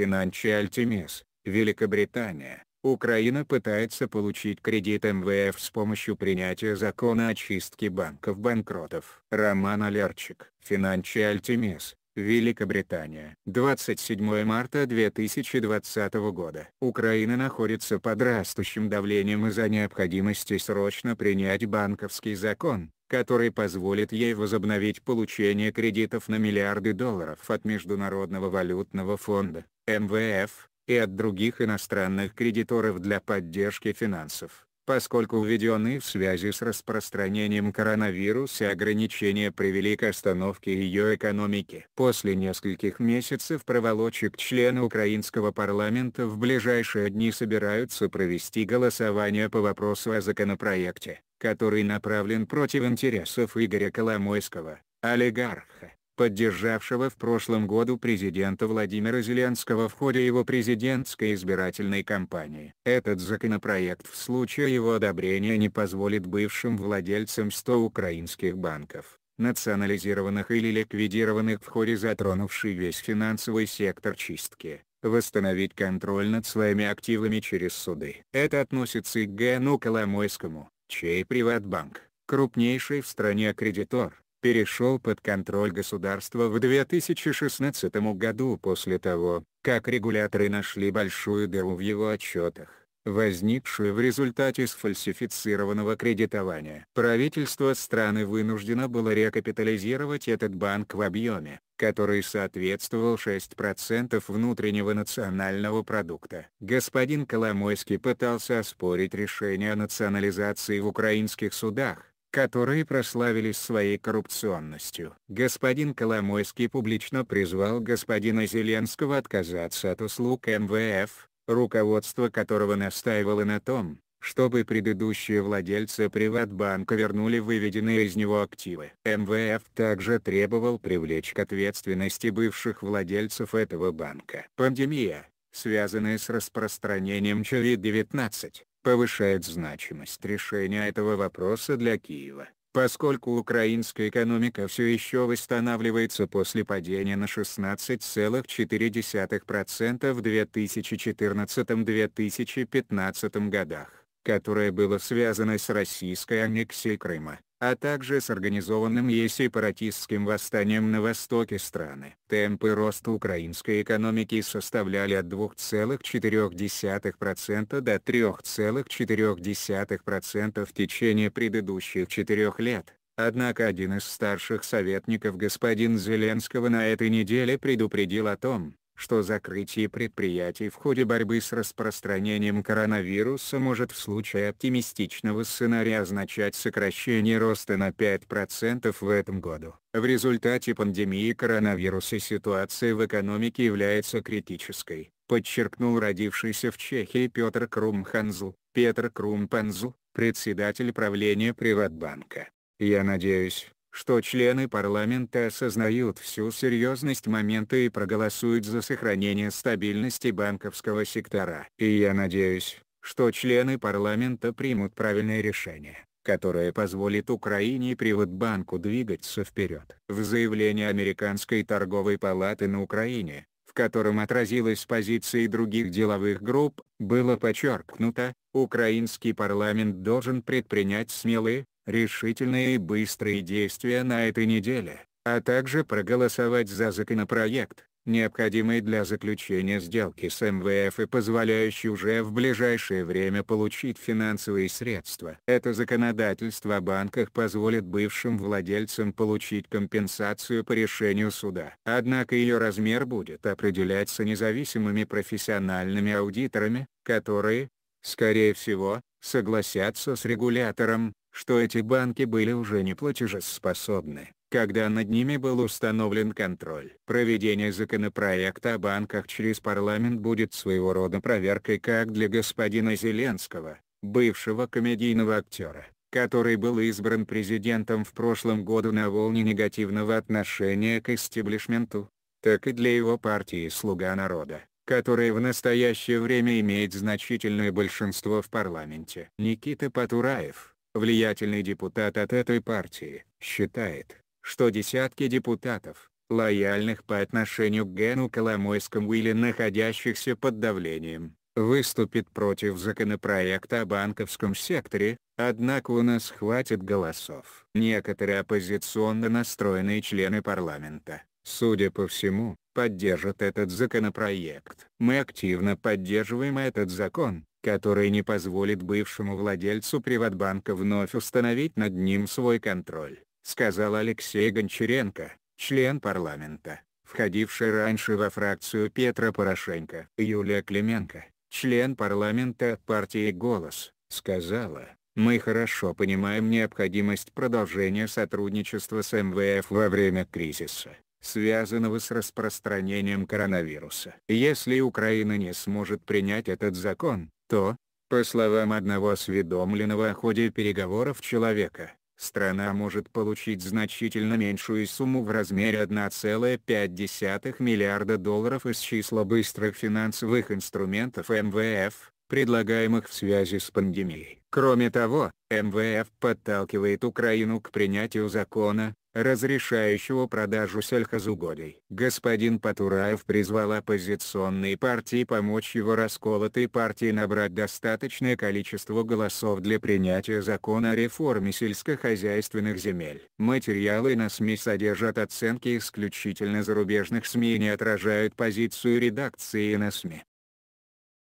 Financial Times, Великобритания, Украина пытается получить кредит МВФ с помощью принятия закона о чистке банков-банкротов. Роман Алерчик, Financial Times, Великобритания. 27 марта 2020 года. Украина находится под растущим давлением из-за необходимости срочно принять банковский закон, который позволит ей возобновить получение кредитов на миллиарды долларов от Международного валютного фонда, МВФ, и от других иностранных кредиторов для поддержки финансов, поскольку введенные в связи с распространением коронавируса ограничения привели к остановке ее экономики. После нескольких месяцев проволочек члены украинского парламента в ближайшие дни собираются провести голосование по вопросу о законопроекте который направлен против интересов Игоря Коломойского, олигарха, поддержавшего в прошлом году президента Владимира Зеленского в ходе его президентской избирательной кампании. Этот законопроект в случае его одобрения не позволит бывшим владельцам 100 украинских банков, национализированных или ликвидированных в ходе затронувшей весь финансовый сектор чистки, восстановить контроль над своими активами через суды. Это относится и к Гену Коломойскому, чей Приватбанк, крупнейший в стране кредитор, перешел под контроль государства в 2016 году после того, как регуляторы нашли большую дыру в его отчетах возникшую в результате сфальсифицированного кредитования. Правительство страны вынуждено было рекапитализировать этот банк в объеме, который соответствовал 6% внутреннего национального продукта. Господин Коломойский пытался оспорить решение о национализации в украинских судах, которые прославились своей коррупционностью. Господин Коломойский публично призвал господина Зеленского отказаться от услуг МВФ, руководство которого настаивало на том, чтобы предыдущие владельцы Приватбанка вернули выведенные из него активы. МВФ также требовал привлечь к ответственности бывших владельцев этого банка. Пандемия, связанная с распространением COVID-19, повышает значимость решения этого вопроса для Киева. Поскольку украинская экономика все еще восстанавливается после падения на 16,4% в 2014-2015 годах, которое было связано с российской аннексией Крыма, а также с организованным ей сепаратистским восстанием на востоке страны. Темпы роста украинской экономики составляли от 2,4% до 3,4% в течение предыдущих четырех лет. Однако один из старших советников господин Зеленского на этой неделе предупредил о том, что закрытие предприятий в ходе борьбы с распространением коронавируса может в случае оптимистичного сценария означать сокращение роста на 5% в этом году. В результате пандемии коронавируса ситуация в экономике является критической, подчеркнул родившийся в Чехии Петр Крумханзл, Петр Крумпанзл, председатель правления Приватбанка. Я надеюсь, что члены парламента осознают всю серьезность момента и проголосуют за сохранение стабильности банковского сектора. И я надеюсь, что члены парламента примут правильное решение которое позволит Украине и Приватбанку двигаться вперед. В заявлении Американской торговой палаты на Украине, в котором отразилась позиции других деловых групп, было подчеркнуто, украинский парламент должен предпринять смелые, решительные и быстрые действия на этой неделе, а также проголосовать за законопроект, необходимый для заключения сделки с МВФ и позволяющий уже в ближайшее время получить финансовые средства. Это законодательство о банках позволит бывшим владельцам получить компенсацию по решению суда. Однако ее размер будет определяться независимыми профессиональными аудиторами, которые, скорее всего, согласятся с регулятором, что эти банки были уже не платежеспособны, когда над ними был установлен контроль. Проведение законопроекта о банках через парламент будет своего рода проверкой как для господина Зеленского, бывшего комедийного актера, который был избран президентом в прошлом году на волне негативного отношения к истеблишменту, так и для его партии «Слуга народа» которая в настоящее время имеет значительное большинство в парламенте. Никита Патураев влиятельный депутат от этой партии, считает, что десятки депутатов, лояльных по отношению к Гену Коломойскому или находящихся под давлением, выступит против законопроекта о банковском секторе, однако у нас хватит голосов. Некоторые оппозиционно настроенные члены парламента, судя по всему, поддержат этот законопроект. Мы активно поддерживаем этот закон, который не позволит бывшему владельцу Приватбанка вновь установить над ним свой контроль, сказал Алексей Гончаренко, член парламента, входивший раньше во фракцию Петра Порошенко. Юлия Клименко, член парламента партии «Голос», сказала, «Мы хорошо понимаем необходимость продолжения сотрудничества с МВФ во время кризиса, связанного с распространением коронавируса. Если Украина не сможет принять этот закон, то, по словам одного осведомленного о ходе переговоров человека, страна может получить значительно меньшую сумму в размере 1,5 миллиарда долларов из числа быстрых финансовых инструментов МВФ, предлагаемых в связи с пандемией. Кроме того, МВФ подталкивает Украину к принятию закона, разрешающего продажу сельхозугодий. Господин Патураев призвал оппозиционные партии помочь его расколотой партии набрать достаточное количество голосов для принятия закона о реформе сельскохозяйственных земель. Материалы на СМИ содержат оценки исключительно зарубежных СМИ и не отражают позицию редакции на СМИ.